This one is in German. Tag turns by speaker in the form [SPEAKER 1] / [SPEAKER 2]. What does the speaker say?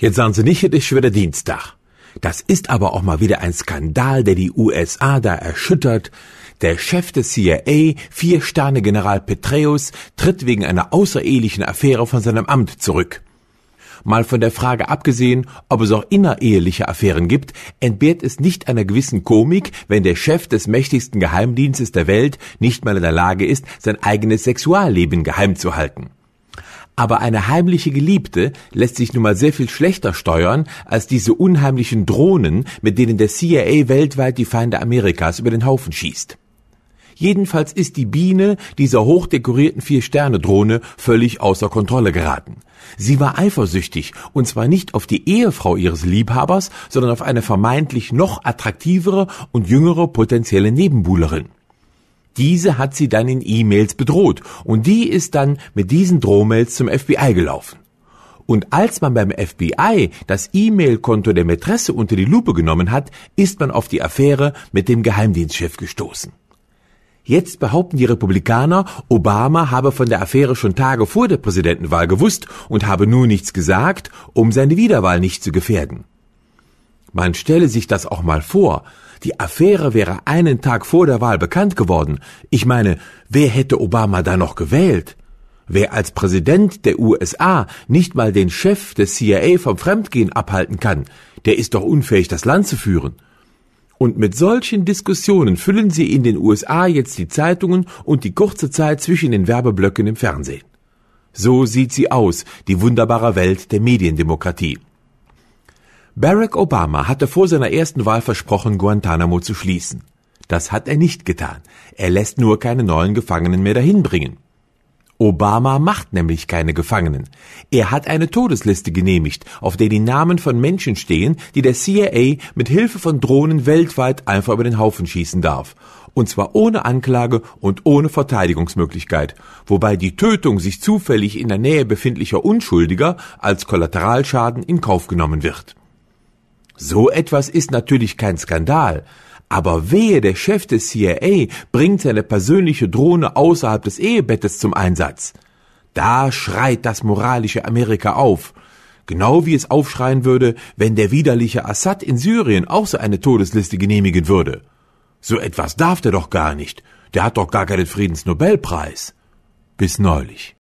[SPEAKER 1] Jetzt sagen sie nicht, es ist schon wieder Dienstag. Das ist aber auch mal wieder ein Skandal, der die USA da erschüttert. Der Chef des CIA, Vier-Sterne-General Petraeus, tritt wegen einer außerehelichen Affäre von seinem Amt zurück. Mal von der Frage abgesehen, ob es auch innereheliche Affären gibt, entbehrt es nicht einer gewissen Komik, wenn der Chef des mächtigsten Geheimdienstes der Welt nicht mal in der Lage ist, sein eigenes Sexualleben geheim zu halten. Aber eine heimliche Geliebte lässt sich nun mal sehr viel schlechter steuern als diese unheimlichen Drohnen, mit denen der CIA weltweit die Feinde Amerikas über den Haufen schießt. Jedenfalls ist die Biene dieser hochdekorierten Vier-Sterne-Drohne völlig außer Kontrolle geraten. Sie war eifersüchtig, und zwar nicht auf die Ehefrau ihres Liebhabers, sondern auf eine vermeintlich noch attraktivere und jüngere potenzielle Nebenbuhlerin. Diese hat sie dann in E-Mails bedroht und die ist dann mit diesen Drohmails zum FBI gelaufen. Und als man beim FBI das E-Mail-Konto der Mätresse unter die Lupe genommen hat, ist man auf die Affäre mit dem Geheimdienstchef gestoßen. Jetzt behaupten die Republikaner, Obama habe von der Affäre schon Tage vor der Präsidentenwahl gewusst und habe nur nichts gesagt, um seine Wiederwahl nicht zu gefährden. Man stelle sich das auch mal vor. Die Affäre wäre einen Tag vor der Wahl bekannt geworden. Ich meine, wer hätte Obama da noch gewählt? Wer als Präsident der USA nicht mal den Chef des CIA vom Fremdgehen abhalten kann, der ist doch unfähig, das Land zu führen. Und mit solchen Diskussionen füllen sie in den USA jetzt die Zeitungen und die kurze Zeit zwischen den Werbeblöcken im Fernsehen. So sieht sie aus, die wunderbare Welt der Mediendemokratie. Barack Obama hatte vor seiner ersten Wahl versprochen, Guantanamo zu schließen. Das hat er nicht getan. Er lässt nur keine neuen Gefangenen mehr dahin bringen. Obama macht nämlich keine Gefangenen. Er hat eine Todesliste genehmigt, auf der die Namen von Menschen stehen, die der CIA mit Hilfe von Drohnen weltweit einfach über den Haufen schießen darf. Und zwar ohne Anklage und ohne Verteidigungsmöglichkeit, wobei die Tötung sich zufällig in der Nähe befindlicher Unschuldiger als Kollateralschaden in Kauf genommen wird. So etwas ist natürlich kein Skandal. Aber wehe, der Chef des CIA bringt seine persönliche Drohne außerhalb des Ehebettes zum Einsatz. Da schreit das moralische Amerika auf. Genau wie es aufschreien würde, wenn der widerliche Assad in Syrien auch so eine Todesliste genehmigen würde. So etwas darf der doch gar nicht. Der hat doch gar keinen Friedensnobelpreis. Bis neulich.